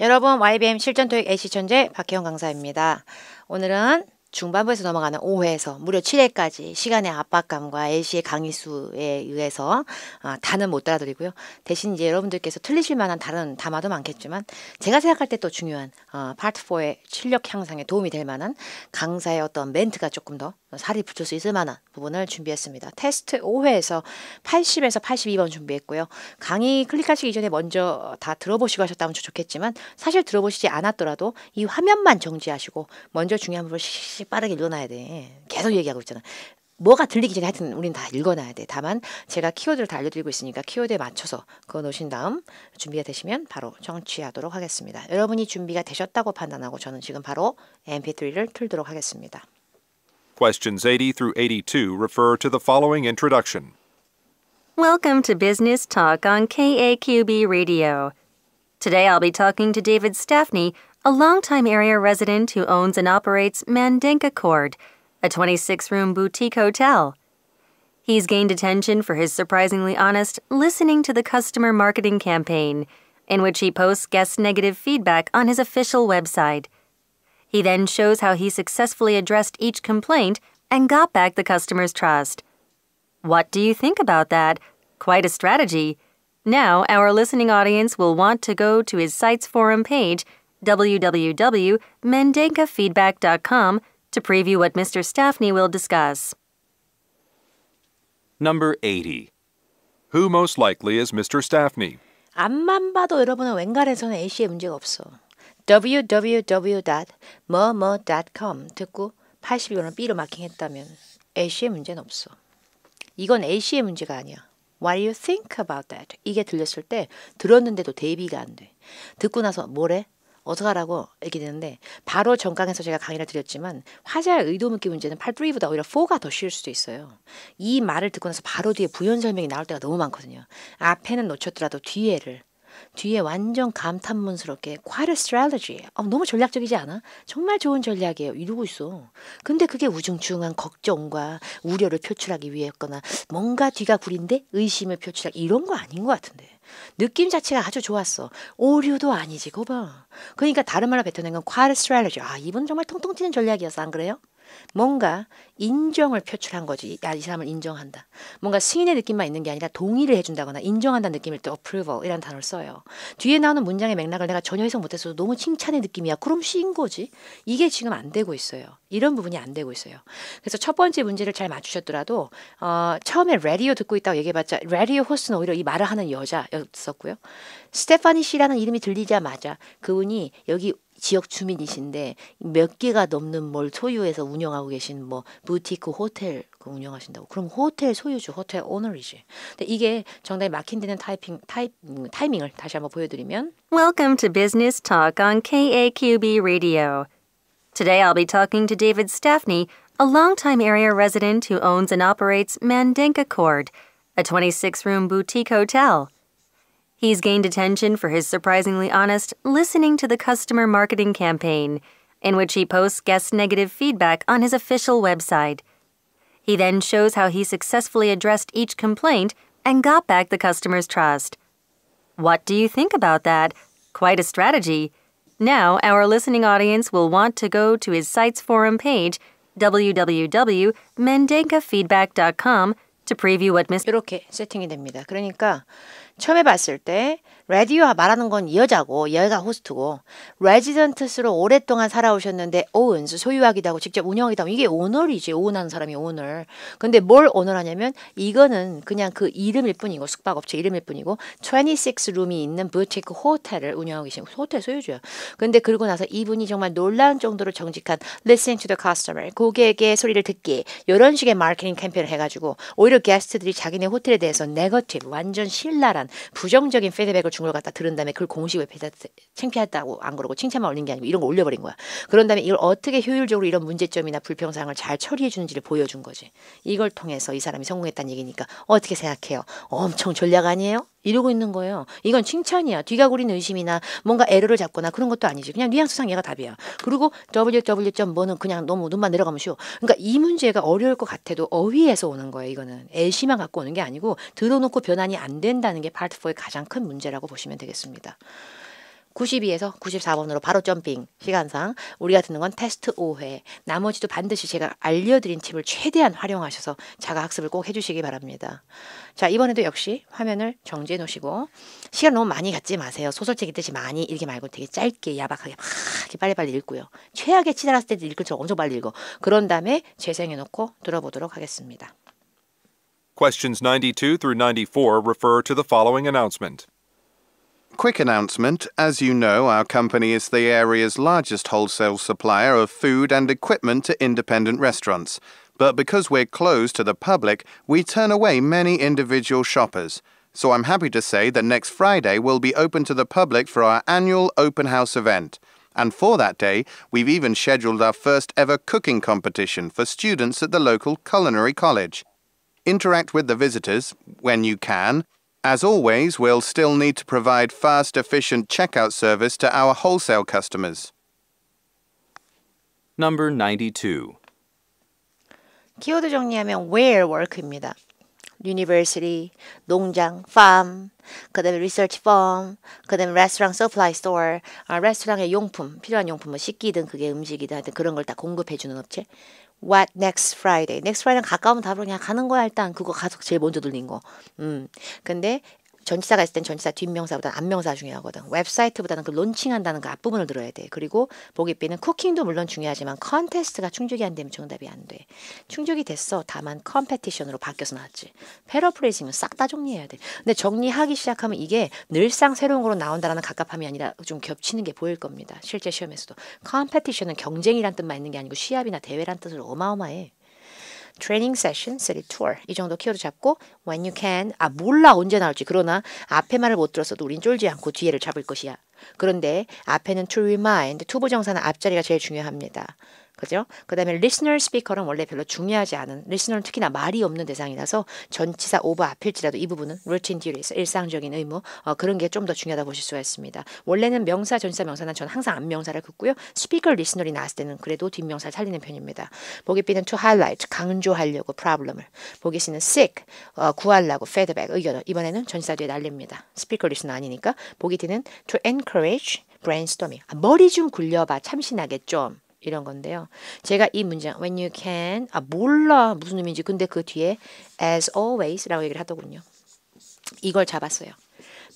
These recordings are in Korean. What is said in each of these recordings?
여러분 YBM 실전토익 애시천재 박혜영 강사입니다. 오늘은 중반부에서 넘어가는 5회에서 무려 7회까지 시간의 압박감과 LC의 강의 수에 의해서 아, 어, 다는 못 따라드리고요. 대신 이제 여러분들께서 틀리실 만한 다른 담화도 많겠지만 제가 생각할 때 또 중요한 어, 파트 4의 실력 향상에 도움이 될 만한 강사의 어떤 멘트가 조금 더 살이 붙을 수 있을 만한 부분을 준비했습니다. 테스트 5회에서 80에서 82번 준비했고요. 강의 클릭하시기 전에 먼저 다 들어보시고 하셨다면 좋겠지만 사실 들어보시지 않았더라도 이 화면만 정지하시고 먼저 중요한 부분을 이렇게 빠르게 읽어놔야 돼. 계속 얘기하고 있잖아. 뭐가 들리기 전에 하여튼 우리다 읽어놔야 돼. 다만 제가 키워드를 다 알려드리고 있으니까 키워드에 맞춰서 그어 놓으신 다음 준비가 되시면 바로 청취하도록 하겠습니다. 여러분이 준비가 되셨다고 판단하고 저는 지금 바로 MP3를 틀도록 하겠습니다. Questions 80 through 82 refer to the following introduction. Welcome to Business Talk on KAQB Radio. Today I'll be talking to David Staffney a longtime area resident who owns and operates Mandinka Cord, a 26 room boutique hotel. He's gained attention for his surprisingly honest listening to the customer marketing campaign, in which he posts guest negative feedback on his official website. He then shows how he successfully addressed each complaint and got back the customer's trust. What do you think about that? Quite a strategy. Now, our listening audience will want to go to his site's forum page www.mendankafeedback.com to preview what Mr. Staffney will discuss. Number 80. Who most likely is Mr. Staffney? 앞만 봐도 여러분은 웬간에서는 A씨의 문제가 없어. www.뭐뭐.com 듣고 81번을 B로 마킹했다면 A씨의 문제는 없어. 이건 A씨의 문제가 아니야. What do you think about that? 이게 들렸을 때 들었는데도 대비가 안 돼. 듣고 나서 뭐래? 어떡하라고 이렇게 되는데 바로 정강에서 제가 강의를 드렸지만 화자의 의도 묻기 문제는 팔 3보다 오히려 4가 더 쉬울 수도 있어요. 이 말을 듣고 나서 바로 뒤에 부연 설명이 나올 때가 너무 많거든요. 앞에는 놓쳤더라도 뒤에를 뒤에 완전 감탄문스럽게 quite a strategy. 어, 너무 전략적이지 않아? 정말 좋은 전략이에요. 이러고 있어. 근데 그게 우중충한 걱정과 우려를 표출하기 위해였거나 뭔가 뒤가 구린데 의심을 표출하기 이런 거 아닌 것 같은데. 느낌 자체가 아주 좋았어. 오류도 아니지, 거 봐. 그러니까 다른 말로 뱉어낸 건 quite a strategy. 아, 이분 정말 통통 튀는 전략이었어. 안 그래요? 뭔가 인정을 표출한 거지. 야, 이 사람을 인정한다. 뭔가 승인의 느낌만 있는 게 아니라 동의를 해준다거나 인정한다는 느낌일 때 approval이라는 단어를 써요. 뒤에 나오는 문장의 맥락을 내가 전혀 해석 못했어도 너무 칭찬의 느낌이야. 그럼 C인 거지. 이게 지금 안 되고 있어요. 이런 부분이 안 되고 있어요. 그래서 첫 번째 문제를 잘 맞추셨더라도 어, 처음에 라디오 듣고 있다고 얘기해봤자 라디오 호스는 오히려 이 말을 하는 여자였었고요. 스테파니 씨라는 이름이 들리자마자 그분이 여기 지역 주민이신데 몇 개가 넘는 뭘 소유해서 운영하고 계신 뭐 부티크 호텔 운영하신다고. 그럼 호텔 소유주, 호텔 오너이지. 근데 이게 정답이 막힌 데는 타이핑 타이, 타이밍을 다시 한번 보여드리면. Welcome to Business Talk on KAQB Radio. Today I'll be talking to David Staffney, a longtime area resident who owns and operates Mandenka Cord, a 26-room boutique hotel. He's gained attention for his surprisingly honest listening to the customer marketing campaign, in which he posts guest negative feedback on his official website. He then shows how he successfully addressed each complaint and got back the customer's trust. What do you think about that? Quite a strategy. Now, our listening audience will want to go to his site's forum page, www.mendecafeedback.com, to preview what Mr. 이렇게 세팅이 됩니다. 그러니까 처음 에봤을때 레디오와 말하는 건 여자고 얘가 호스트고 레지던트스로 오랫동안 살아오셨는데 오은수 어, 소유하기도 하고 직접 운영하기도 하고 이게 오너이지 오은하는 사람이 오늘 근데 뭘 오너하냐면 이거는 그냥 그 이름일 뿐이고 숙박업체 이름일 뿐이고 26룸이 있는 부티크 호텔을 운영하고 계신 호텔 소유주야 근데 그러고 나서 이분이 정말 놀라운 정도로 정직한 listening to the customer 고객의 소리를 듣기 이런 식의 마케팅 캠페인을 해가지고 오히려 게스트들이 자기네 호텔에 대해서 네거티브 완전 신랄한 부정적인 피드백을 중을 갖다 들은 다음에 그걸 공식 웹페이지에 창피하다고 안 그러고 칭찬만 올린 게 아니고 이런 거 올려버린 거야. 그런 다음에 이걸 어떻게 효율적으로 이런 문제점이나 불평사항을 잘 처리해 주는지를 보여준 거지. 이걸 통해서 이 사람이 성공했다는 얘기니까 어떻게 생각해요? 엄청 전략 아니에요? 이러고 있는 거예요. 이건 칭찬이야. 뒤가 구린 의심이나 뭔가 에러를 잡거나 그런 것도 아니지. 그냥 뉘앙스상 얘가 답이야. 그리고 www.뭐는 그냥 너무 눈만 내려가면 쉬워. 그러니까 이 문제가 어려울 것 같아도 어휘에서 오는 거예요. 이거는 애시만 갖고 오는 게 아니고 들어놓고 변환이 안 된다는 게 파트 4의 가장 큰 문제라고 보시면 되겠습니다. 92에서 94번으로 바로 점핑 시간상 우리가 듣는 건 테스트 5회 나머지도 반드시 제가 알려드린 팁을 최대한 활용하셔서 자가학습을 꼭 해주시기 바랍니다. 자 이번에도 역시 화면을 정지해 놓으시고 시간 너무 많이 갖지 마세요. 소설책 읽듯이 많이 읽기 말고 되게 짧게 야박하게 막 빨리빨리 읽고요. 최악의 치달았을 때도 읽을 줄 엄청 빨리 읽어. 그런 다음에 재생해 놓고 들어보도록 하겠습니다. Questions 92 through 94 refer to the following announcement. Quick announcement As you know, our company is the area's largest wholesale supplier of food and equipment to independent restaurants. But because we're closed to the public, we turn away many individual shoppers. So I'm happy to say that next Friday we'll be open to the public for our annual open house event. And for that day, we've even scheduled our first ever cooking competition for students at the local culinary college. Interact with the visitors when you can as always, we'll still need to provide fast, efficient checkout service to our wholesale customers. Number 92. 키워드 정리하면 where work입니다. university, 농장, farm, 그 다음에 research farm, 그 다음에 restaurant supply store, 아, restaurant의 용품, 필요한 용품, 뭐 식기든 그게 음식이든 하여튼 그런 걸 다 공급해주는 업체. What next Friday? Next Friday랑 가까우면 다 그냥 가는 거야 일단 그거 가서 제일 먼저 들린 거. 음. 근데 전치사가 있을 땐 전치사 뒷명사보다는 앞명사 중요하거든. 웹사이트보다는 그 론칭한다는 그 앞부분을 들어야 돼. 그리고 보기비는 쿠킹도 물론 중요하지만 컨테스트가 충족이 안 되면 정답이 안 돼. 충족이 됐어. 다만 컴페티션으로 바뀌어서 나왔지. 패러프레이징은 싹 다 정리해야 돼. 근데 정리하기 시작하면 이게 늘상 새로운 거로 나온다라는 갑갑함이 아니라 좀 겹치는 게 보일 겁니다. 실제 시험에서도. 컴페티션은 경쟁이란 뜻만 있는 게 아니고 시합이나 대회란 뜻으로 어마어마해. training session, s t y tour 이 정도 키워드 잡고 when you can 아 몰라 언제 나올지 그러나 앞에 말을 못 들었어도 우린 쫄지 않고 뒤에를 잡을 것이야. 그런데 앞에는 to remind 투부정사는 앞자리가 제일 중요합니다. 그죠? 그다음에 리스너 스피커는 원래 별로 중요하지 않은 리스너는 특히나 말이 없는 대상이라서 전치사 오버 앞일지라도 이 부분은 루틴 듀리에서 일상적인 의무 어, 그런 게 좀 더 중요하다 보실 수가 있습니다. 원래는 명사 전치사 명사는 전 항상 앞명사를 긋고요. 스피커 리스너이 나왔을 때는 그래도 뒷명사를 살리는 편입니다. 보기 B는 to highlight 강조하려고 problem을 보기 C는 seek 어, 구하려고 feedback 의견을 이번에는 전치사 뒤에 날립니다. 스피커 리스너 아니니까 보기 D는 to encourage brainstorming 아, 머리 좀 굴려봐 참신하게 좀 이런 건데요. 제가 이 문장 when you can 아 몰라 무슨 의미인지 근데 그 뒤에 as always라고 얘기를 하더군요. 이걸 잡았어요.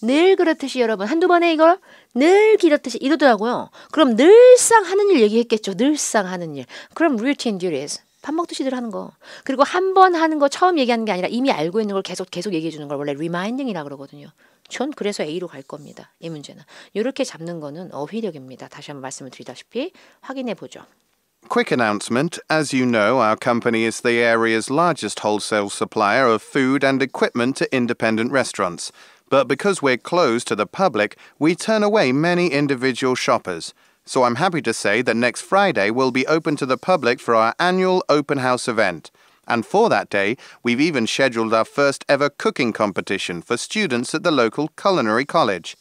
늘 그렇듯이 여러분 한두 번에 이걸 늘 기렇듯이 이러더라고요. 그럼 늘상 하는 일 얘기했겠죠. 늘상 하는 일. 그럼 routine duties. 밥 먹듯이 들 하는 거. 그리고 한 번 하는 거 처음 얘기하는 게 아니라 이미 알고 있는 걸 계속 계속 얘기해 주는 걸 원래 리마인딩이라 그러거든요. 전 그래서 A로 갈 겁니다. 이 문제는. 이렇게 잡는 거는 어휘력입니다. 다시 한번 말씀을 드리다시피 확인해 보죠. Quick announcement. As you know, our company is the area's largest wholesale supplier of food and equipment to independent restaurants. But because we're closed to the public, we turn away many individual shoppers. so I'm happy to say that next Friday will be open to the public for our annual open house event. And for that day, we've even scheduled our first ever cooking competition for students at the local culinary college.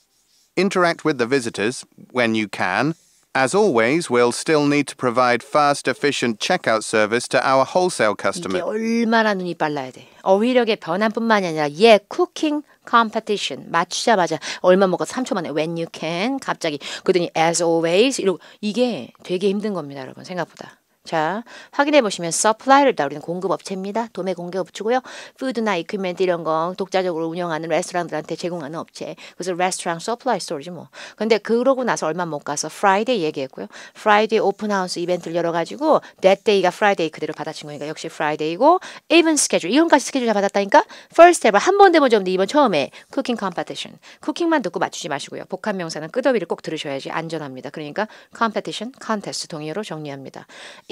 Interact with the visitors when you can. As always, we'll still need to provide fast, efficient checkout service to our wholesale customers. 이게 얼마나 눈이 빨라야 돼. 어휘력의 변화뿐만이 아니라 얘 쿠킹 competition 맞추자마자 얼마 먹어 3초 만에 when you can 갑자기 그랬더니 as always 이러고 이게 되게 힘든 겁니다 여러분 생각보다 자, 확인해 보시면 서플라이를 다우는 공급업체입니다. 도매 공개업체고요. 푸드나 이크멘트 이런 거 독자적으로 운영하는 레스토랑들한테 제공하는 업체. 그래서 레스토랑 서플라이 스토리지 뭐. 근데 그러고 나서 얼마 못 가서 프라이데이 얘기했고요. 프라이데이 오픈하우스 이벤트를 열어가지고 넷데이가 프라이데이 그대로 받아친 거니까 역시 프라이데이고 이븐 스케줄 이번까지 스케줄 다 받았다니까 first ever 한번 데모 줬는데 이번 처음에 쿠킹 컴페티션 쿠킹만 듣고 맞추지 마시고요. 복합 명사는 끄더위를 꼭 들으셔야지 안전합니다. 그러니까 컴페티션 컨테스트 동의어로 정리합니다.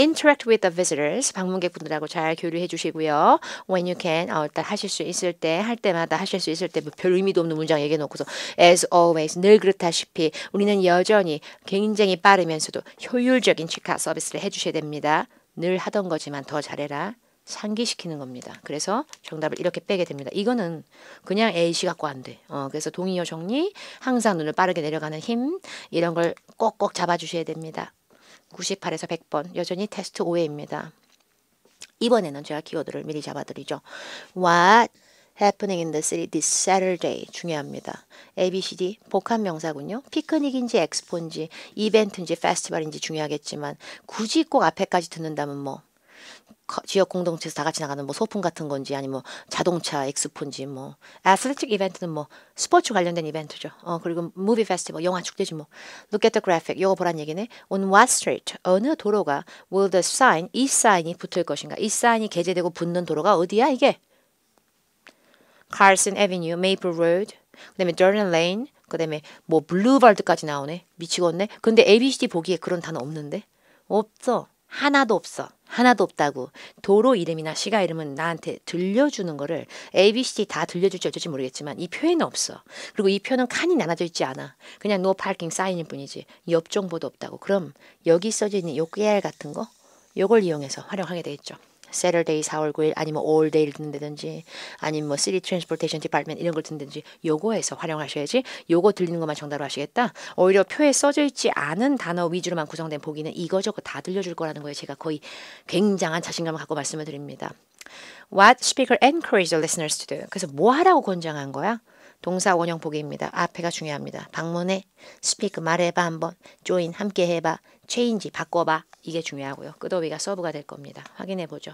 interact with the visitors 방문객분들하고 잘 교류해 주시고요. When you can 어, 일단 하실 수 있을 때 할 때마다 하실 수 있을 때별 뭐 의미도 없는 문장 얘기해 놓고서 as always 늘 그렇다시피 우리는 여전히 굉장히 빠르면서도 효율적인 치카 서비스를 해 주셔야 됩니다. 늘 하던 거지만 더 잘해라. 상기시키는 겁니다. 그래서 정답을 이렇게 빼게 됩니다. 이거는 그냥 A씨 갖고 안 돼. 어, 그래서 동의어 정리, 항상 눈을 빠르게 내려가는 힘 이런 걸 꼭꼭 잡아주셔야 됩니다. 98에서 100번 여전히 테스트 5회입니다. 이번에는 제가 키워드를 미리 잡아드리죠. What happening in the city this Saturday 중요합니다. ABCD 복합 명사군요. 피크닉인지 엑스포인지 이벤트인지 페스티벌인지 중요하겠지만 굳이 꼭 앞에까지 듣는다면 뭐 지역 공동체에서 다 같이 나가는 뭐 소품 같은 건지 아니면 뭐 자동차 엑스포인지뭐 애슬레틱 아, 이벤트는 뭐 스포츠 관련된 이벤트죠. 어 그리고 무비 페스티벌 영화 축제지 뭐. Look at the graphic. 이거 보란 얘기네. On what street 어느 도로가 will the sign 이 사인이 붙을 것인가? 이 사인이 게재되고 붙는 도로가 어디야 이게? Carson Avenue, Maple Road, 그다음에 Jordan Lane, 그다음에 뭐 블루바드까지 나오네. 미치겠네. 근데 ABCD 보기에 그런 단어 없는데 없어. 하나도 없어. 하나도 없다고 도로 이름이나 시가 이름은 나한테 들려주는 거를 A, B, C, D 다 들려줄지 어쩔지 모르겠지만 이 표에는 없어. 그리고 이 표는 칸이 나눠져 있지 않아. 그냥 노 파킹 사인일 뿐이지 옆 정보도 없다고. 그럼 여기 써져 있는 요 깨알 같은 거 요걸 이용해서 활용하게 되겠죠. Saturday 4월 9일 아니면 All Day를 듣는다든지 아니면 뭐 City Transportation Department 이런 걸 듣는다든지 요거에서 활용하셔야지 요거 들리는 것만 정답으로 하시겠다. 오히려 표에 써져 있지 않은 단어 위주로만 구성된 보기는 이거저거 다 들려줄 거라는 거예요 제가 거의 굉장한 자신감을 갖고 말씀을 드립니다. What speaker encouraged the listeners to do? 그래서 뭐 하라고 권장한 거야? 동사 원형 보기입니다. 앞에가 중요합니다. 방문해, 말해봐 한번, 함께 해봐, 바꿔봐 이게 중요하고요. 끝어비가 서브가 될 겁니다. 확인해 보죠.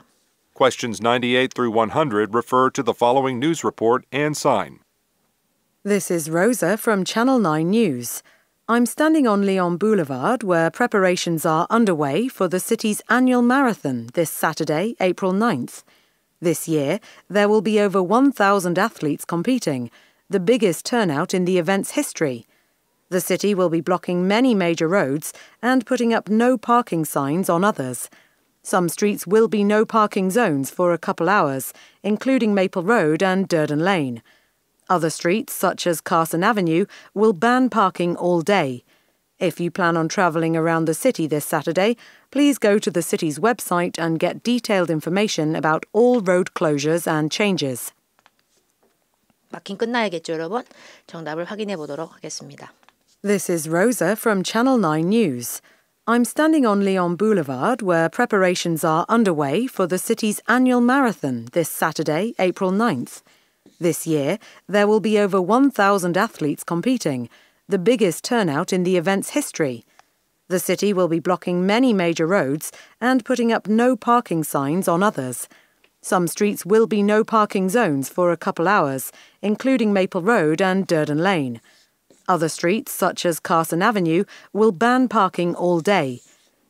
Questions 98 through 100 refer to the following news report and sign. This is Rosa from Channel 9 News. I'm standing on Lyon Boulevard where preparations are underway for the city's annual marathon this Saturday, April 9th. This year, there will be over 1,000 athletes competing the biggest turnout in the event's history. The city will be blocking many major roads and putting up no parking signs on others. Some streets will be no parking zones for a couple hours, including Maple Road and Durden Lane. Other streets, such as Carson Avenue, will ban parking all day. If you plan on travelling around the city this Saturday, please go to the city's website and get detailed information about all road closures and changes. 끝나야겠죠, 여러분? 정답을 확인해 보도록 하겠습니다. This is Rosa from Channel 9 News. I'm standing on Lyon Boulevard where preparations are underway for the city's annual marathon this Saturday, April 9th. This year, there will be over 1,000 athletes competing, the biggest turnout in the event's history. The city will be blocking many major roads and putting up no parking signs on others. Some streets will be no parking zones for a couple hours, including Maple Road and Durden Lane. Other streets, such as Carson Avenue, will ban parking all day.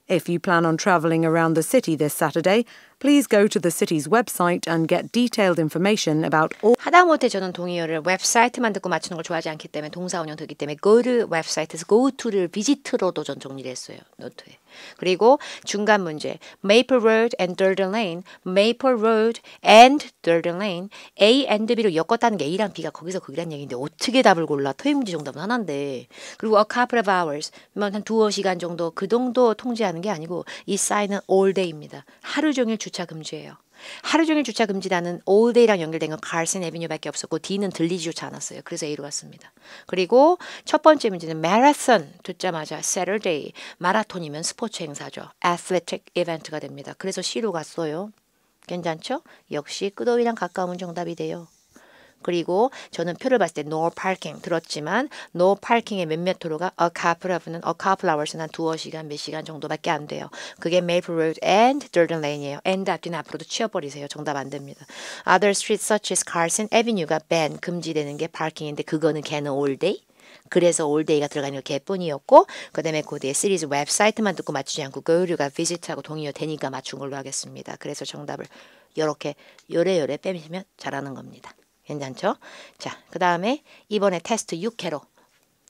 If you plan on travelling around the city this Saturday, please go to the city's website and get detailed information about all. 하다못해 저는 동의어를 웹사이트만 듣고 맞추는 걸 좋아하지 않기 때문에 동사 운영 되기 때문에 go to 웹사이트에서 go to를 visit로도 전 정리를 했어요. 노트에. 그리고 중간 문제 Maple Road and Durden Lane, Maple Road and Durden Lane, A and B로 엮었다는 게 A랑 B가 거기서 거기란 얘기인데 어떻게 답을 골라? 토익 문제 정답은 하나인데 그리고 a couple of hours, 한 두어 시간 정도 그 정도 통제하는 게 아니고 이 사인은 all day입니다. 하루 종일 주차 금지예요. 하루 종일 주차 금지단은 올데이랑 연결된 건 갈슨 에비뉴밖에 없었고 D는 들리지조차 않았어요. 그래서 A로 갔습니다. 그리고 첫 번째 문제는 마라톤 듣자마자 Saturday 마라톤이면 스포츠 행사죠. Athletic 이벤트가 됩니다. 그래서 C로 갔어요. 괜찮죠? 역시 끄더위랑 가까운 정답이 돼요. 그리고 저는 표를 봤을 때 no parking 들었지만 no parking의 몇몇 도로가 a couple of는 a couple hours는 한 두어 시간 몇 시간 정도밖에 안 돼요. 그게 Maple Road and Jordan Lane이에요. and 앞뒤는 앞으로도 치워버리세요. 정답 안 됩니다. Other streets such as Carson Avenue가 ban 금지되는 게 parking인데 그거는 걔는 all day? 그래서 올데이가 들어가는 게 개뿐이었고 그다음에 코대의 시리즈 웹사이트만 듣고 맞추지 않고 교류가 비지트하고 동의어 되니까 맞춘 걸로 하겠습니다. 그래서 정답을 이렇게 요래요래 빼시면 잘하는 겁니다. 괜찮죠? 자, 그 다음에 이번에 테스트 6회로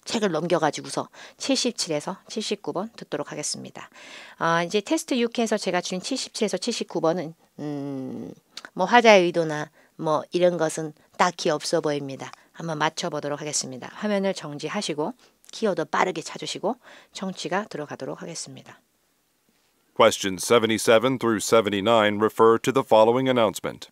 책을 넘겨가지고서 77에서 79번 듣도록 하겠습니다. 아, 이제 테스트 6회에서 제가 준 77에서 79번은 음, 뭐 화자의 의도나 뭐 이런 것은 딱히 없어 보입니다. 한번 맞춰보도록 하겠습니다. 화면을 정지하시고 키워드 빠르게 찾으시고 정치가 들어가도록 하겠습니다. q u e s t i o n 77 through 79 refer to the following announcement.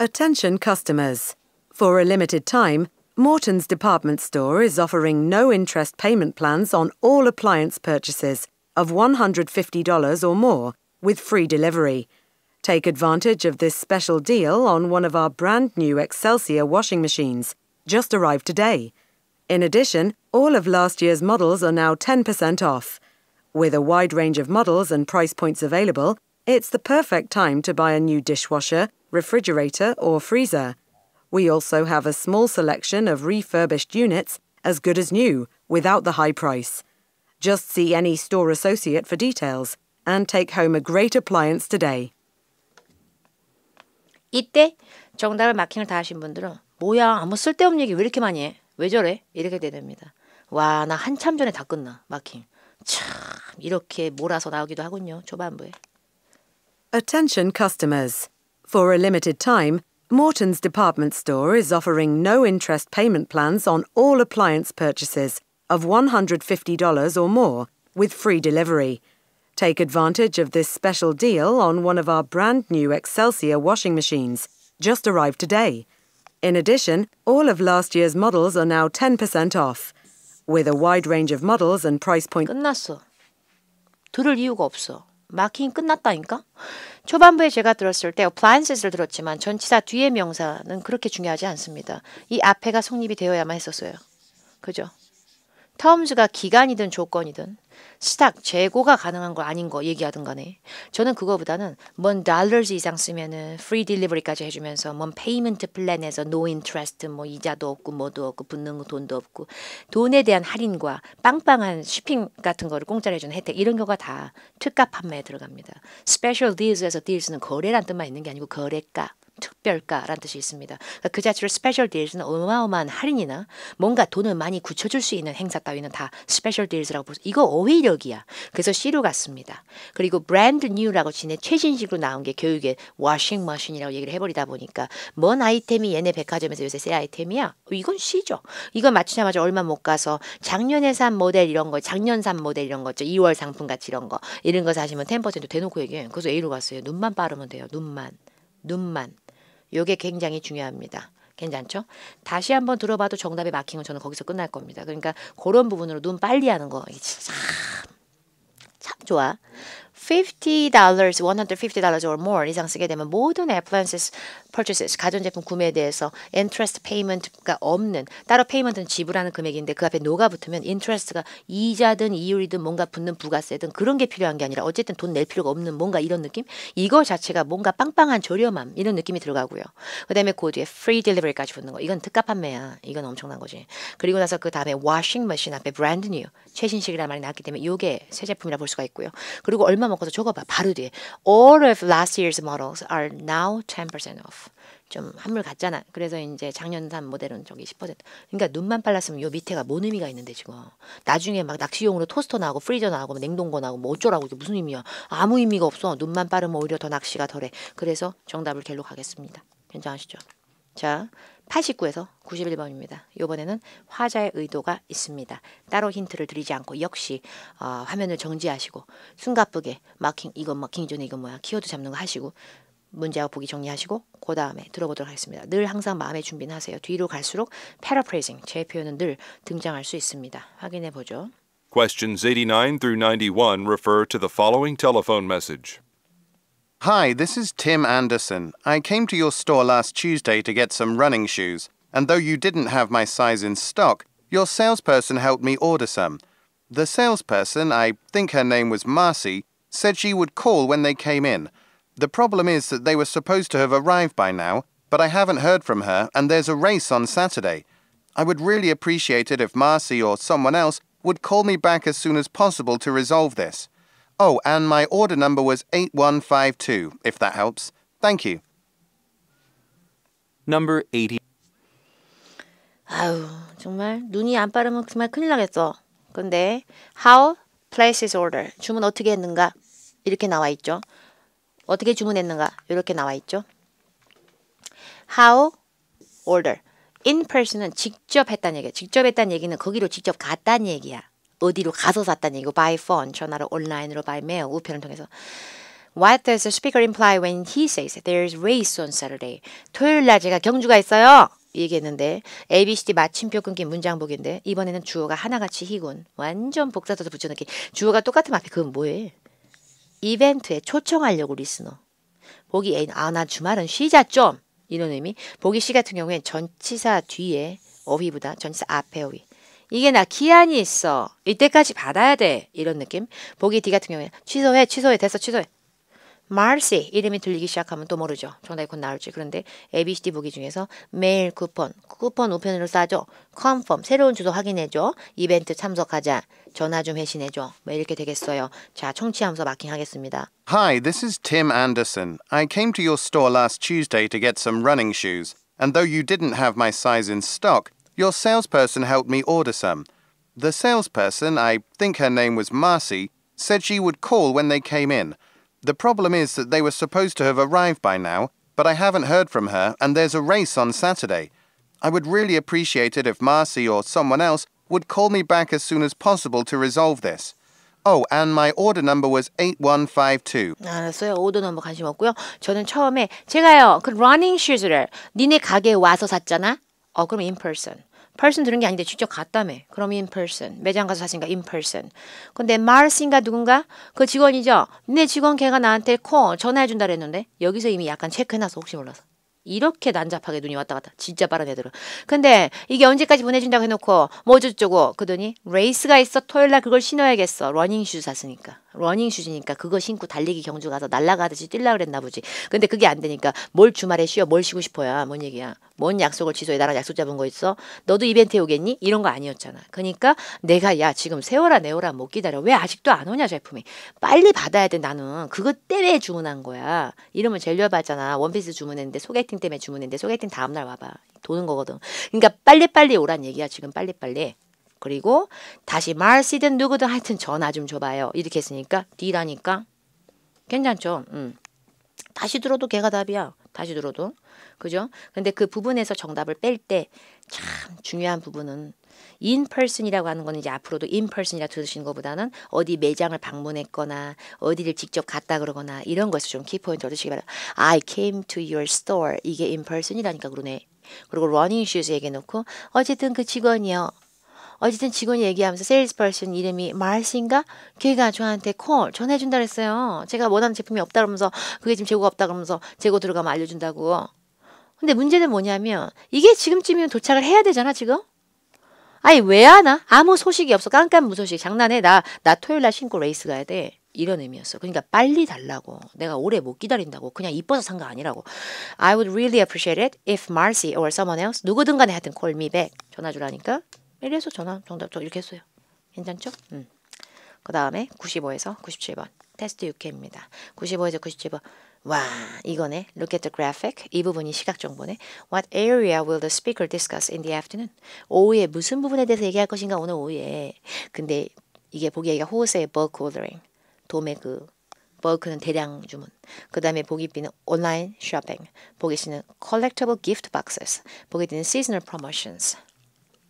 Attention customers. For a limited time, Morton's department store is offering no interest payment plans on all appliance purchases of $150 or more with free delivery. Take advantage of this special deal on one of our brand new Excelsior washing machines, just arrived today. In addition, all of last year's models are now 10% off. With a wide range of models and price points available, it's the perfect time to buy a new dishwasher, refrigerator, or freezer. We also have a small selection of refurbished units as good as new without the high price. Just see any store associate for details and take home a great appliance today. 이때 정답을 마킹을 다 하신 분들은 뭐야 아무 쓸데없는 얘기 왜 이렇게 많이 해? 왜 저래? 이렇게 됩니다. 와나 한참 전에 다 끝나 마킹. 참 이렇게 몰아서 나오기도 하군요 초반부에. Attention customers. For a limited time, Morton's department store is offering no interest payment plans on all appliance purchases of $150 or more with free delivery. Take advantage of this special deal on one of our brand new Excelsior washing machines, just arrived today. In addition, all of last year's models are now 10% off. With a wide range of models and price points. 끝났어. 들을 이유가 없어. 마킹 끝났다니까? 초반부에 제가 들었을 때 appliances를 들었지만 전치사 뒤에 명사는 그렇게 중요하지 않습니다. 이 앞에가 성립이 되어야만 했었어요. 그죠? terms가 기간이든 조건이든 스탁 재고가 가능한 거 아닌 거 얘기하든 간에 저는 그거보다는 뭔 달러즈 이상 쓰면은 프리 딜리버리까지 해주면서 뭔 페이먼트 플랜에서 노 인트레스트 뭐 이자도 없고 뭐도 없고 붙는 돈도 없고 돈에 대한 할인과 빵빵한 쇼핑 같은 거를 공짜로 해주는 혜택 이런 거가 다 특가 판매에 들어갑니다. 스페셜 딜즈에서 딜즈는 거래란 뜻만 있는 게 아니고 거래가 특별가라는 뜻이 있습니다. 그러니까 그 자체로 스페셜 딜즈는 어마어마한 할인이나 뭔가 돈을 많이 굳혀줄 수 있는 행사 따위는 다 스페셜 딜즈라고 보세요. 이거 가위력이야. 그래서 씨로 갔습니다. 그리고 브랜드 뉴라고 지네 최신식으로 나온 게 교육의 워싱 머신이라고 얘기를 해버리다 보니까 뭔 아이템이 얘네 백화점에서 요새 새 아이템이야? 어, 이건 씨죠 이거 맞추자마자 얼마 못 가서 작년에 산 모델 이런 거, 작년 산 모델 이런 거죠. 2월 상품 같이 이런 거. 이런 거 사시면 10% 대놓고 얘기해요. 그래서 A로 갔어요. 눈만 빠르면 돼요. 눈만. 눈만. 요게 굉장히 중요합니다. 괜찮죠? 다시 한번 들어봐도 정답이 막힌 건 저는 거기서 끝날 겁니다. 그러니까 그런 부분으로 눈 빨리 하는 거 참, 참 좋아. $50, $150 or more 이상 쓰게 되면 모든 appliances purchases, 가전제품 구매에 대해서 interest payment가 없는, 따로 payment는 지불하는 금액인데 그 앞에 노가 붙으면 interest가 이자든 이율이든 뭔가 붙는 부가세든 그런 게 필요한 게 아니라 어쨌든 돈 낼 필요가 없는 뭔가 이런 느낌? 이거 자체가 뭔가 빵빵한 저렴함 이런 느낌이 들어가고요. 그 다음에 그 뒤에 free delivery까지 붙는 거. 이건 특가 판매야. 이건 엄청난 거지. 그리고 나서 그 다음에 washing machine 앞에 brand new, 최신식이라는 말이 나왔기 때문에 이게 새 제품이라 볼 수가 있고요. 그리고 얼마 먹 적어서 적어봐. 바로 뒤에. All of last year's models are now 10% off. 좀 한물 갔잖아. 그래서 이제 작년산 모델은 저기 10%. 그러니까 눈만 빨랐으면 요 밑에가 뭔 의미가 있는데 지금. 나중에 막 낚시용으로 토스터 나오고 프리저 나오고 냉동고 나오고 뭐 어쩌라고 이게 무슨 의미야. 아무 의미가 없어. 눈만 빠르면 오히려 더 낚시가 덜해. 그래서 정답을 갤로 가겠습니다. 괜찮으시죠? 자, 89에서 91번입니다. 이번에는 화자의 의도가 있습니다. 따로 힌트를 드리지 않고 역시 어, 화면을 정지하시고 숨가쁘게 마킹 이건 마킹 전에 네, 이건 뭐야 키워드 잡는 거 하시고 문제와 보기 정리하시고 그 다음에 들어보도록 하겠습니다. 늘 항상 마음의 준비는 하세요. 뒤로 갈수록 paraphrasing, 제 표현은 늘 등장할 수 있습니다. 확인해 보죠. Questions 89 through 91 refer to the following telephone message. Hi, this is Tim Anderson. I came to your store last Tuesday to get some running shoes, and though you didn't have my size in stock, your salesperson helped me order some. The salesperson, I think her name was Marcy, said she would call when they came in. The problem is that they were supposed to have arrived by now, but I haven't heard from her, and there's a race on Saturday. I would really appreciate it if Marcy or someone else would call me back as soon as possible to resolve this. Oh, and my order number was 8152, if that helps. Thank you. Number 80. 아유, 정말 눈이 안 빠르면 정말 큰일 나겠어. 근데 how places order 주문 어떻게 했는가 이렇게 나와 있죠. 어떻게 주문했는가 이렇게 나와 있죠. how order in person은 직접 했다는 얘기야. 직접 했다는 얘기는 거기로 직접 갔다는 얘기야. 어디로 가서 샀다니 이거 고 by phone 전화로 온라인으로 by mail 우편을 통해서 What does the speaker imply when he says there's race on Saturday? 토요일 날 제가 경주가 있어요. 얘기했는데 ABCD 마침표 끊긴 문장 보기인데 이번에는 주어가 하나같이 희군 완전 복사돼서 붙여넣기 주어가 똑같은 앞에 그건 뭐해? 이벤트에 초청하려고 리스너 보기 A 아나 주말은 쉬자 좀 이런 의미 보기 C 같은 경우엔 전치사 뒤에 어휘보다 전치사 앞에 어휘 이게 나 기한이 있어. 이때까지 받아야 돼. 이런 느낌. 보기 D 같은 경우에 취소해, 취소해, 됐어, 취소해. Marcy 이름이 들리기 시작하면 또 모르죠. 정답이 곧 나올지. 그런데 ABCD 보기 중에서 메일 쿠폰, 쿠폰 우편으로 싸줘. 컨펌, 새로운 주소 확인해줘. 이벤트 참석하자. 전화 좀 회신해줘. 뭐 이렇게 되겠어요. 자, 청취하면서 마킹하겠습니다. Hi, this is Tim Anderson. I came to your store last Tuesday to get some running shoes. And though you didn't have my size in stock, Your salesperson helped me order some. The salesperson, I think her name was Marcy, said she would call when they came in. The problem is that they were supposed to have arrived by now, but I haven't heard from her, and there's a race on Saturday. I would really appreciate it if Marcy or someone else would call me back as soon as possible to resolve this. Oh, and my order number was 8152. one 오더 넘버 관심 없고요. 저는 처음에 제가요. 그 러닝 슈즈를 니네 가게에 와서 샀잖아. 어, 그럼 in person. person 들은 게 아닌데 직접 갔다며. 그럼 in person. 매장 가서 사신가 in person. 근데 마르신가 누군가? 그 직원이죠. 내 직원 걔가 나한테 콜 전화해 준다 그랬는데 여기서 이미 약간 체크해놨어 혹시 몰라서. 이렇게 난잡하게 눈이 왔다 갔다. 진짜 빠른 애들은. 근데 이게 언제까지 보내준다고 해놓고 뭐 어쩌고저쩌고 그더니 레이스가 있어 토요일날 그걸 신어야겠어. 러닝 슈즈 샀으니까. 러닝 슈즈니까 그거 신고 달리기 경주 가서 날라가듯이 뛸라 그랬나 보지. 근데 그게 안 되니까 뭘 주말에 쉬어 뭘 쉬고 싶어야 뭔 얘기야. 뭔 약속을 취소해 나랑 약속 잡은 거 있어? 너도 이벤트에 오겠니? 이런 거 아니었잖아. 그러니까 내가 야 지금 세월아 내월아 못 기다려. 왜 아직도 안 오냐 제품이. 빨리 받아야 돼 나는. 그것 때문에 주문한 거야. 이러면 젤려봤잖아. 원피스 주문했는데 소개팅 때문에 주문했는데 소개팅 다음날 와봐. 도는 거거든. 그러니까 빨리빨리 오란 얘기야 지금 빨리빨리. 그리고 다시 말시든 누구든 하여튼 전화 좀 줘봐요. 이렇게 했으니까 D라니까 괜찮죠? 음. 다시 들어도 걔가 답이야. 다시 들어도. 그죠? 근데 그 부분에서 정답을 뺄 때 참 중요한 부분은 in person이라고 하는 거는 이제 앞으로도 in person이라 들으시는 것보다는 어디 매장을 방문했거나 어디를 직접 갔다 그러거나 이런 것을 좀 키포인트 얻으시기 바랍니다. I came to your store. 이게 in person이라니까 그러네. 그리고 running shoes 얘기해 놓고 어쨌든 그 직원이요. 어쨌든 직원이 얘기하면서 세일즈퍼슨 이름이 마르신가 걔가 저한테 콜 전해준다 그랬어요. 제가 원하는 제품이 없다 그러면서 그게 지금 재고가 없다 그러면서 재고 들어가면 알려준다고. 근데 문제는 뭐냐면 이게 지금쯤이면 도착을 해야 되잖아 지금. 아니 왜 하나? 아무 소식이 없어 깜깜 무소식 장난해 나나 토요일 날 신고 레이스 가야 돼. 이런 의미였어. 그러니까 빨리 달라고. 내가 오래 못 기다린다고. 그냥 이뻐서 산 거 아니라고. I would really appreciate it if Marcy or someone else 누구든 간에 하여튼 call me back. 전화 주라니까. 1회수 전환 정답 저 이렇게 했어요. 괜찮죠? 음. 그 다음에 95에서 97번 테스트 6회입니다. 95에서 97번 와 이거네. Look at the graphic. 이 부분이 시각 정보네. What area will the speaker discuss in the afternoon? 오후에 무슨 부분에 대해서 얘기할 것인가 오늘 오후에. 근데 이게 보기가 호세의 bulk ordering. 도매 그 bulk는 대량 주문. 그 다음에 보기 B는 온라인 쇼핑. 보기 C는 collectible gift boxes. 보기 D는 seasonal promotions.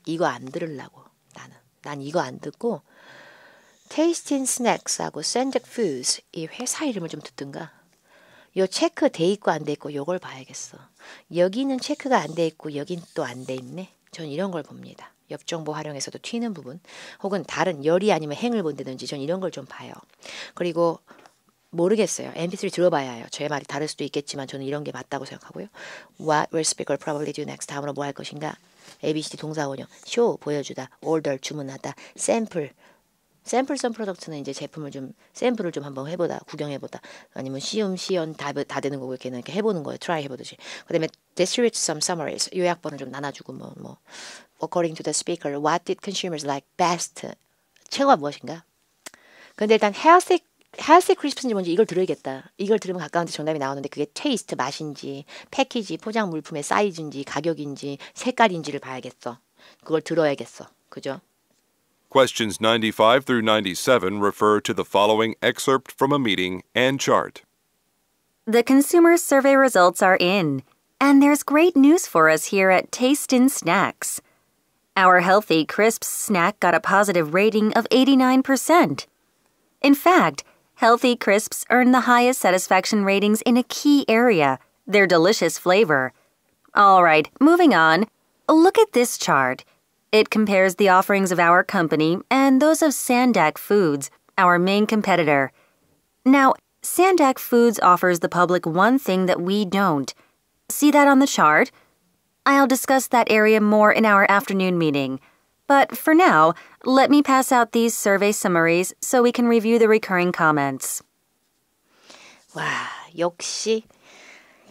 이거 안 들으려고 나는 난 이거 안 듣고 테이스틴 스 n 스하고 샌드 n 즈이 회사 이름을 좀 듣든가 요 체크 돼 있고 안 돼 있고 요걸 봐야겠어 여기는 체크가 안 돼 있고 여긴 또 안 돼 있네 전 이런 걸 봅니다 옆정보 활용해서도 튀는 부분 혹은 다른 열이 아니면 행을 본다든지 전 이런 걸 좀 봐요 그리고 모르겠어요. MP3 들어봐야 해요. 저의 말이 다를 수도 있겠지만 저는 이런 게 맞다고 생각하고요. What will speaker probably do next? 다음으로 뭐 할 것인가? abcd 동사 원형 쇼 보여주다 order 주문하다 샘플 샘플 선 프로덕트는 이제 제품을 좀 샘플을 좀 한번 해보다 구경해보다 아니면 시음 시연 다, 다 되는 거고 이렇게, 이렇게 해보는 거예요 트라이 해보듯이 그다음에 distribute some summaries 요약본을 좀 나눠주고 뭐뭐 뭐. according to the speaker what did consumers like best 최고가 무엇인가 근데 일단 healthy 뭔지 이걸 들어야겠다. 이걸 들으면 가까운데 정답이 나오는데 그게 테이스트 맛인지 패키지 포장 물품의 사이즈인지 가격인지 색깔인지를 봐야겠어. 그걸 들어야겠어. 그죠? Questions 95 through 97 refer to the following excerpt from a meeting and chart. The consumer survey results are in, and there's great news for us here at Taste in Snacks. Our healthy crisps snack got a positive rating of 89%. In fact, Healthy crisps earn the highest satisfaction ratings in a key area their delicious flavor. All right, moving on. Look at this chart. It compares the offerings of our company and those of Sandak Foods, our main competitor. Now, Sandak Foods offers the public one thing that we don't. See that on the chart? I'll discuss that area more in our afternoon meeting. But for now, let me pass out these survey summaries so we can review the recurring comments. 와, 역시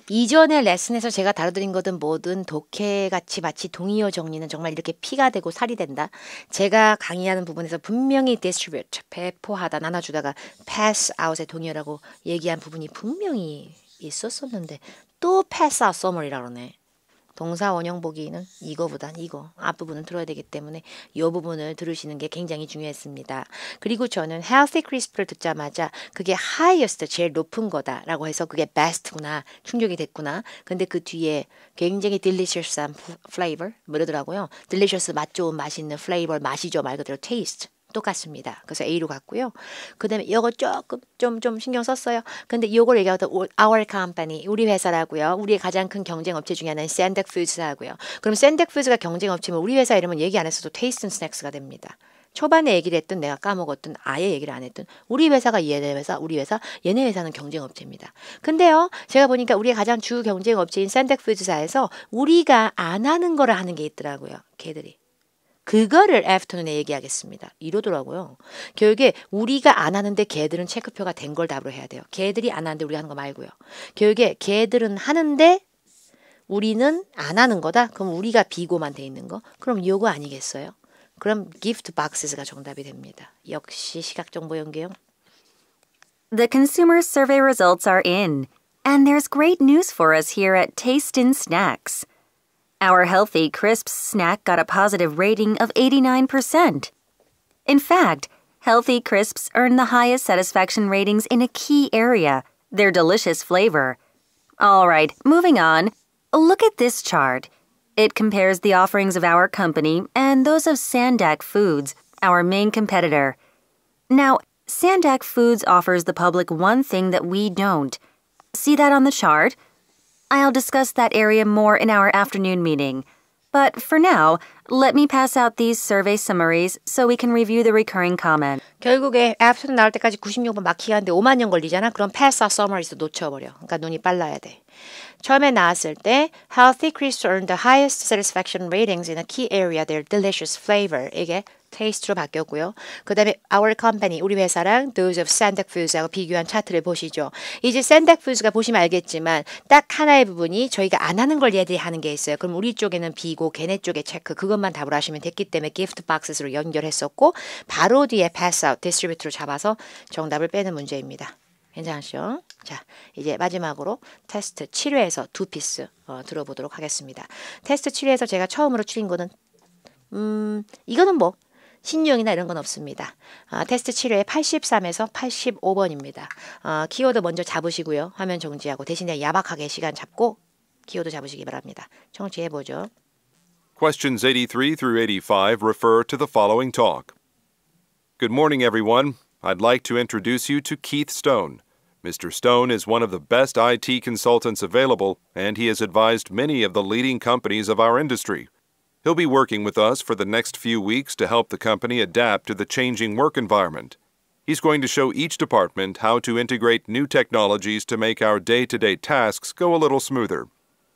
이전의 레슨에서 제가 다뤄드린 것은 뭐든 독해같이 마치 동의어 정리는 정말 이렇게 피가 되고 살이 된다. 제가 강의하는 부분에서 분명히 distribute, 배포하다, 나눠주다가 pass out의 동의어라고 얘기한 부분이 분명히 있었었는데 또 pass out summary라고 그러네. 동사 원형 보기는 이거보단 이거 앞부분을 들어야 되기 때문에 이 부분을 들으시는 게 굉장히 중요했습니다. 그리고 저는 healthy crisp를 듣자마자 그게 highest 제일 높은 거다라고 해서 그게 best구나 충족이 됐구나. 근데 그 뒤에 굉장히 delicious한 flavor 뭐더라고요. delicious 맛 좋은 맛있는 flavor 맛이죠 말 그대로 taste 똑같습니다. 그래서 A로 갔고요. 그 다음에 이거 조금 좀, 좀 신경 썼어요. 근데 이걸 얘기하다 our company, 우리 회사라고요. 우리의 가장 큰 경쟁 업체 중에 하나는 샌덱 푸즈라고요. 그럼 샌덱 푸즈가 경쟁 업체면 우리 회사 이름은 얘기 안 했어도 테이스 스낵스가 됩니다. 초반에 얘기를 했든 내가 까먹었든 아예 얘기를 안 했든 우리 회사가 얘네 회사, 우리 회사, 얘네 회사는 경쟁 업체입니다. 근데요, 제가 보니까 우리의 가장 주 경쟁 업체인 샌덱 푸즈사에서 우리가 안 하는 거를 하는 게 있더라고요. 걔들이. 그거를 애프터눈에 얘기하겠습니다. 이러더라고요. 교육에 우리가 안 하는데 걔들은 체크표가 된 걸 답으로 해야 돼요. 걔들이 안 하는데 우리 하는 거 말고요. 교육에 걔들은 하는데 우리는 안 하는 거다. 그럼 우리가 비고만 돼 있는 거. 그럼 요거 아니겠어요? 그럼 gift boxes가 정답이 됩니다. 역시 시각 정보 연계용. The consumer survey results are in, and there's great news for us here at Taste in Snacks. Our healthy crisps snack got a positive rating of 89%. In fact, healthy crisps earn the highest satisfaction ratings in a key area their delicious flavor. All right, moving on. Look at this chart. It compares the offerings of our company and those of Sandak Foods, our main competitor. Now, Sandak Foods offers the public one thing that we don't. See that on the chart? I'll discuss that area more in our afternoon meeting. But for now, Let me pass out these survey summaries so we can review the recurring comment. 결국에 앞서 나올 때까지 96번 막히 하는데 5만 년 걸리잖아. 그럼 pass out summaries 놓쳐버려. 그러니까 눈이 빨라야 돼. 처음에 나왔을 때 Healthy crisps earn the highest satisfaction ratings in a key area their delicious flavor. 이게 테이스트로 바뀌었고요. 그 다음에 Our Company, 우리 회사랑 Those of Sandak Foods하고 비교한 차트를 보시죠. 이제 Sandak Foods가 보시면 알겠지만 딱 하나의 부분이 저희가 안 하는 걸 얘들이 하는 게 있어요. 그럼 우리 쪽에는 B고 걔네 쪽에 체크, 그거 것만 답을 하시면 됐기 때문에 gift boxes로 연결했었고 바로 뒤에 pass out, distribute로 잡아서 정답을 빼는 문제입니다. 괜찮으시죠? 자, 이제 마지막으로 테스트 7회에서 두 피스 어, 들어보도록 하겠습니다. 테스트 7회에서 제가 처음으로 추린 거는 음, 이거는 뭐신유이나 이런 건 없습니다. 아, 테스트 7회 83에서 85번입니다. 아, 키워드 먼저 잡으시고요. 화면 정지하고 대신에 야박하게 시간 잡고 키워드 잡으시기 바랍니다. 청취해보죠. Questions 83 through 85 refer to the following talk. Good morning, everyone. I'd like to introduce you to Keith Stone. Mr. Stone is one of the best IT consultants available, and he has advised many of the leading companies of our industry. He'll be working with us for the next few weeks to help the company adapt to the changing work environment. He's going to show each department how to integrate new technologies to make our day-to-day -day tasks go a little smoother.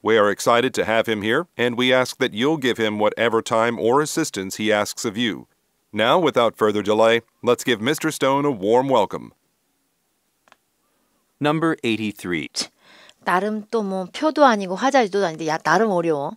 We are excited to have him here, and we ask that you'll give him whatever time or assistance he asks of you. Now, without further delay, let's give Mr. Stone a warm welcome. Number 83. 나름 또 뭐 표도 아니고 화자지도 아닌데 야 나름 어려워.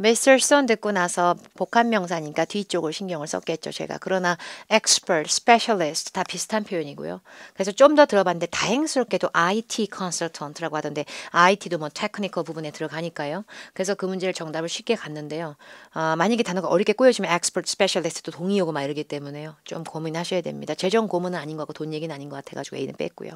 Mr. Son 듣고 나서 복합 명사니까 뒤쪽을 신경을 썼겠죠. 제가 그러나 expert, specialist 다 비슷한 표현이고요. 그래서 좀 더 들어봤는데 다행스럽게도 IT consultant라고 하던데 IT도 뭐 테크니컬 부분에 들어가니까요. 그래서 그 문제를 정답을 쉽게 갔는데요. 아, 만약에 단어가 어렵게 꼬여지면 expert, specialist도 동의어고 막 이러기 때문에요. 좀 고민하셔야 됩니다. 재정 고문은 아닌 것 같고 돈 얘기는 아닌 것 같아가지고 A는 뺐고요.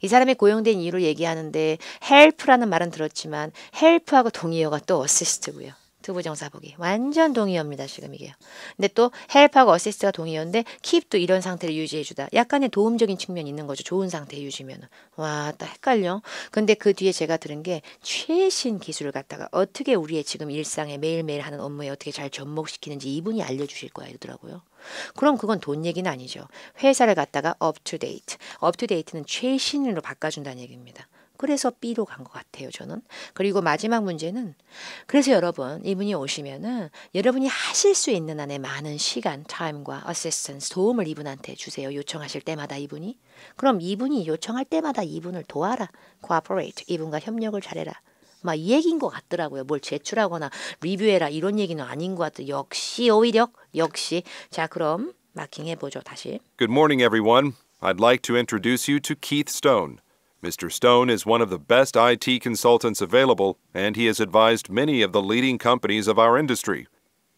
이 사람이 고용된 이유를 얘기하는데 help라는 말은 들었지만 help하고 동의어가 또 assist고요. 두부정사보기. 완전 동의어입니다. 지금 이게요. 근데 또 help하고 assist가 동의어인데 keep도 이런 상태를 유지해주다. 약간의 도움적인 측면이 있는 거죠. 좋은 상태 유지면은. 와, 딱 헷갈려. 근데 그 뒤에 제가 들은 게 최신 기술을 갖다가 어떻게 우리의 지금 일상에 매일매일 하는 업무에 어떻게 잘 접목시키는지 이분이 알려주실 거야 이러더라고요. 그럼 그건 돈 얘기는 아니죠. 회사를 갖다가 up to date. up to date는 최신으로 바꿔준다는 얘기입니다. 그래서 B로 간 것 같아요. 저는. 그리고 마지막 문제는 그래서 여러분 이분이 오시면은 여러분이 하실 수 있는 안에 많은 시간, 타임과 어시스턴스 도움을 이분한테 주세요. 요청하실 때마다 이분이. 그럼 이분이 요청할 때마다 이분을 도와라. cooperate. 이분과 협력을 잘해라. 막 이 얘기인 것 같더라고요. 뭘 제출하거나 리뷰해라 이런 얘기는 아닌 것 같아요. 역시 오히려 역시. 자 그럼 마킹해 보죠 다시. Good morning, everyone. I'd like to introduce you to Keith Stone. Mr. Stone is one of the best IT consultants available, and he has advised many of the leading companies of our industry.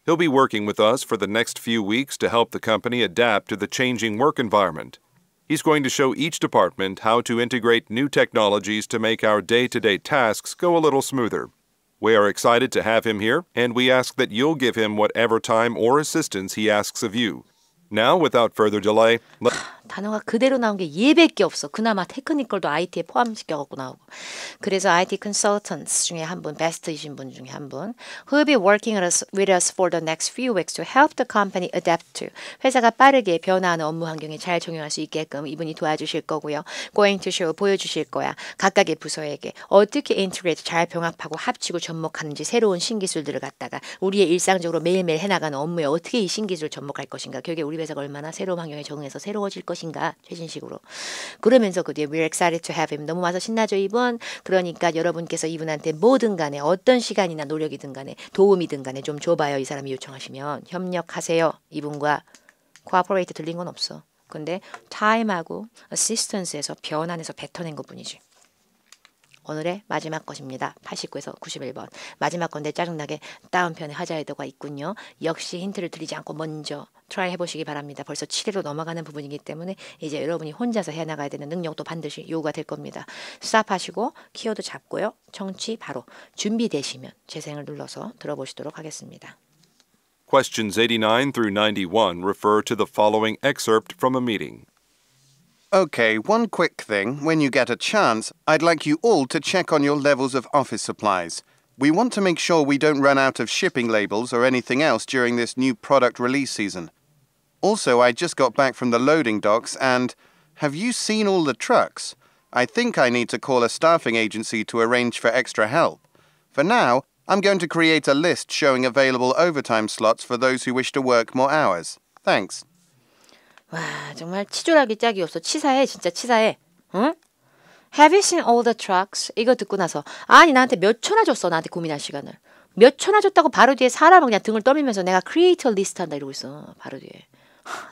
He'll be working with us for the next few weeks to help the company adapt to the changing work environment. He's going to show each department how to integrate new technologies to make our day to day tasks go a little smoother. We are excited to have him here, and we ask that you'll give him whatever time or assistance he asks of you. Now, without further delay, let- 단어가 그대로 나온 게 예밖에 없어. 그나마 테크니컬도 IT에 포함시켜 갖고 나오고. 그래서 IT consultants 중에 한 분, 베스트이신 분 중에 한 분, who'll be working with us for the next few weeks to help the company adapt to 회사가 빠르게 변화하는 업무 환경에 잘 적용할 수 있게끔 이분이 도와주실 거고요. going to show 보여주실 거야. 각각의 부서에게 어떻게 integrate 잘 병합하고 합치고 접목하는지 새로운 신기술들을 갖다가 우리의 일상적으로 매일매일 해나가는 업무에 어떻게 이 신기술을 접목할 것인가. 결국에 우리 회사가 얼마나 새로운 환경에 적응해서 새로워질 것인가 최신식으로 그러면서 그 뒤에 We're excited to have him 너무 와서 신나죠 이분 그러니까 여러분께서 이분한테 뭐든 간에 어떤 시간이나 노력이든 간에 도움이든 간에 좀 줘봐요 이 사람이 요청하시면 협력하세요 이분과 cooperate 들린 건 없어 근데 time하고 assistance에서 변환해서 뱉어낸 것 뿐이지 오늘의 마지막 것입니다. 89에서 91번. 마지막 건데 짜증나게 다운편에 하자헤드가 있군요. 역시 힌트를 드리지 않고 먼저 트라이 해보시기 바랍니다. 벌써 7회로 넘어가는 부분이기 때문에 이제 여러분이 혼자서 해나가야 되는 능력도 반드시 요구가 될 겁니다. 스탑하시고 키워드 잡고요. 청취 바로 준비되시면 재생을 눌러서 들어보시도록 하겠습니다. Questions 89 through 91 refer to the following excerpt from a meeting. Okay, one quick thing. When you get a chance, I'd like you all to check on your levels of office supplies. We want to make sure we don't run out of shipping labels or anything else during this new product release season. Also, I just got back from the loading docks and. Have you seen all the trucks? I think I need to call a staffing agency to arrange for extra help. For now, I'm going to create a list showing available overtime slots for those who wish to work more hours. Thanks. 와 정말 치졸하기 짝이없어 치사해 진짜 치사해. 응? Have you seen all the trucks? 이거 듣고 나서 아니 나한테 몇 천화 줬어 나한테 고민할 시간을. 몇 천화 줬다고 바로 뒤에 사람은 그냥 등을 떠밀면서 내가 크리에이터 리스트 한다 이러고 있어 바로 뒤에.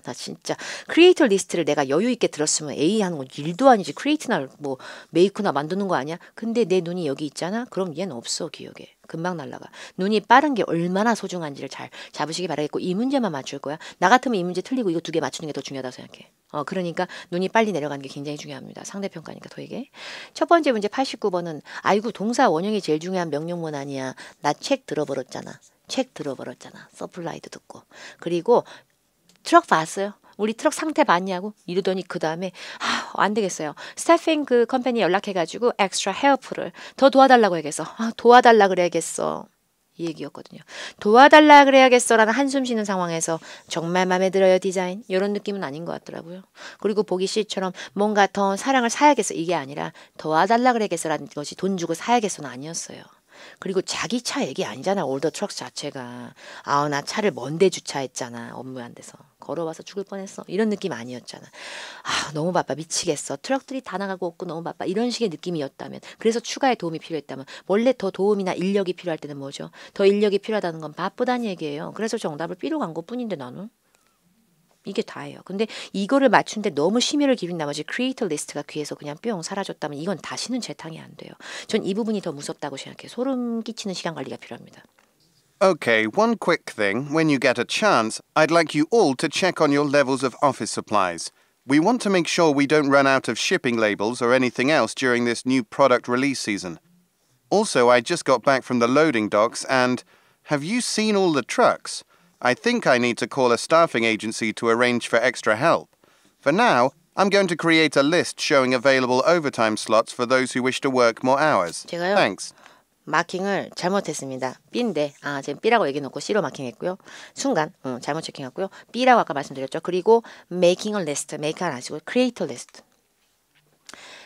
나 진짜 크리에이터 리스트를 내가 여유 있게 들었으면 A 하는 건 뭐 일도 아니지 크리에이트나 뭐 메이크나 만드는 거 아니야? 근데 내 눈이 여기 있잖아. 그럼 얘는 없어 기억에. 금방 날라가. 눈이 빠른 게 얼마나 소중한지를 잘 잡으시기 바라겠고 이 문제만 맞출 거야. 나 같으면 이 문제 틀리고 이거 두 개 맞추는 게 더 중요하다고 생각해. 어, 그러니까 눈이 빨리 내려가는 게 굉장히 중요합니다. 상대평가니까 더익게첫 번째 문제 89번은 아이고 동사 원형이 제일 중요한 명령문 아니야. 나 책 들어버렸잖아. 책 들어버렸잖아. 서플라이드 듣고. 그리고 트럭 봤어요. 우리 트럭 상태 봤냐고 이러더니 그 다음에 아, 안 되겠어요. 스태핑 그 컴퍼니 연락해가지고 엑스트라 헤어풀을더 도와달라고 해야겠어. 아, 도와달라 그래야겠어. 이 얘기였거든요. 도와달라 그래야겠어라는 한숨 쉬는 상황에서 정말 마음에 들어요 디자인 이런 느낌은 아닌 것 같더라고요. 그리고 보기 씨처럼 뭔가 더 사랑을 사야겠어 이게 아니라 도와달라 그래야겠어라는 것이 돈 주고 사야겠어는 아니었어요. 그리고 자기 차 얘기 아니잖아. 올더 트럭 자체가. 아, 나 차를 먼데 주차했잖아. 업무 안 돼서. 걸어와서 죽을 뻔했어. 이런 느낌 아니었잖아. 아, 너무 바빠. 미치겠어. 트럭들이 다 나가고 없고 너무 바빠. 이런 식의 느낌이었다면. 그래서 추가의 도움이 필요했다면. 원래 더 도움이나 인력이 필요할 때는 뭐죠? 더 인력이 필요하다는 건 바쁘다는 얘기예요. 그래서 정답을 삐로 간 것 뿐인데 나는. 이게 다예요. 근데 이거를 맞춘데 너무 심혈을 기울인 나머지 크리에이터 리스트가 귀에서 그냥 뿅 사라졌다면 이건 다시는 재탕이 안 돼요. 전 이 부분이 더 무섭다고 생각해요. 소름 끼치는 시간 관리가 필요합니다. Okay, one quick thing. When you get a chance, I'd like you all to check on your levels of office supplies. We want to make sure we don't run out of shipping labels or anything else during this new product release season. Also, I just got back from the loading docks and have you seen all the trucks? I think I need to call a staffing agency to arrange for extra help. For now, I'm going to create a list showing available overtime slots for those who wish to work more hours. 제가요? Thanks. 마킹을 잘못했습니다. B인데 아 지금 B라고 얘기 놓고 C로 마킹했고요. 순간 음, 잘못 체킹했고요. B라고 아까 말씀드렸죠. 그리고 making a list, make 안 하시고 create a list.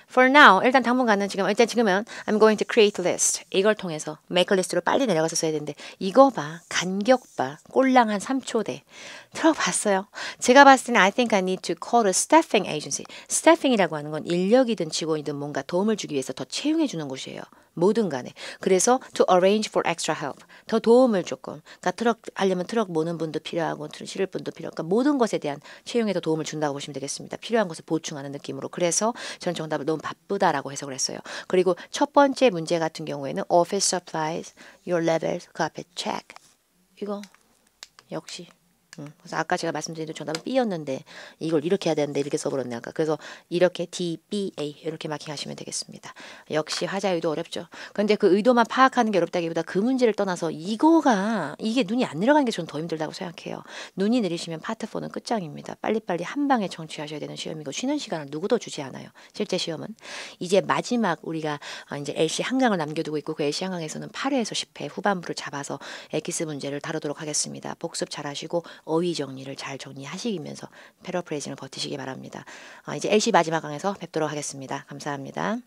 For now, 일단 당분간은 지금 일단 지금은 I'm going to create list. 이걸 통해서 make list로 빨리 내려가서 써야 되는데 이거 봐, 간격 봐, 꼴랑 한 3초 돼. 들어봤어요. 제가 봤을 때는 I think I need to call a staffing agency. staffing이라고 하는 건 인력이든 직원이든 뭔가 도움을 주기 위해서 더 채용해 주는 곳이에요. 모든 간에. 그래서 to arrange for extra help. 더 도움을 조금. 그러니까 트럭 하려면 트럭 모는 분도 필요하고 트럭 실을 분도 필요하고 그러니까 모든 것에 대한 채용에 도 도움을 준다고 보시면 되겠습니다. 필요한 것을 보충하는 느낌으로. 그래서 저는 정답을 너무 바쁘다라고 해석을 했어요. 그리고 첫 번째 문제 같은 경우에는 office supplies, your levels 그 앞에 check. 이거 역시 음. 그래서 아까 제가 말씀드린 정답은 B였는데 이걸 이렇게 해야 되는데 이렇게 써버렸네 아까. 그래서 이렇게 D, B, A 이렇게 마킹하시면 되겠습니다. 역시 화자 의도 어렵죠. 그런데 그 의도만 파악하는 게 어렵다기보다 그 문제를 떠나서 이거가 이게 눈이 안 내려가는 게 저는 더 힘들다고 생각해요. 눈이 내리시면 파트 4는 끝장입니다. 빨리빨리 한 방에 청취하셔야 되는 시험이고 쉬는 시간을 누구도 주지 않아요. 실제 시험은 이제 마지막 우리가 어, 이제 LC 한강을 남겨두고 있고 그 LC 한강에서는 8회에서 10회 후반부를 잡아서 엑기스 문제를 다루도록 하겠습니다. 복습 잘하시고 어휘 정리를 잘 정리하시면서 패러프레이징을 버티시기 바랍니다. 어, 이제 LC 마지막 강에서 뵙도록 하겠습니다. 감사합니다.